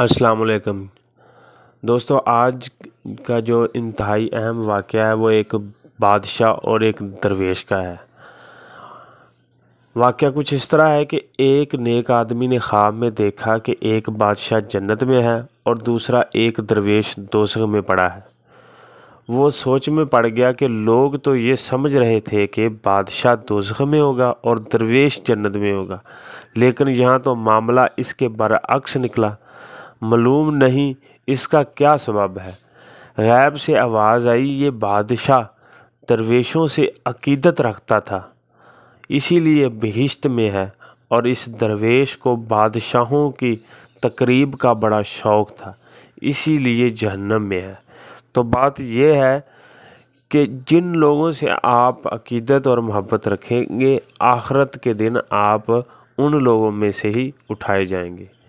अस्सलाम वालेकुम दोस्तों आज का जो इंतहाई अहम वाक़ है वो एक बादशाह और एक दरवेश का है वाक़ कुछ इस तरह है कि एक नेक आदमी ने ख्वाब में देखा कि एक बादशाह जन्नत में है और दूसरा एक दरवेश दोसक में पड़ा है वो सोच में पड़ गया कि लोग तो ये समझ रहे थे कि बादशाह दोजख में होगा और दरवेश जन्नत में होगा लेकिन यहाँ तो मामला इसके बरअक्स निकला मलूम नहीं इसका क्या सबब है गैब से आवाज़ आई ये बादशाह दरवेशों से अकीदत रखता था इसीलिए बहिश्त में है और इस दरवेश को बादशाहों की तकरीब का बड़ा शौक़ था इसीलिए जहन्नम में है तो बात यह है कि जिन लोगों से आप अकीदत और मोहब्बत रखेंगे आखरत के दिन आप उन लोगों में से ही उठाए जाएंगे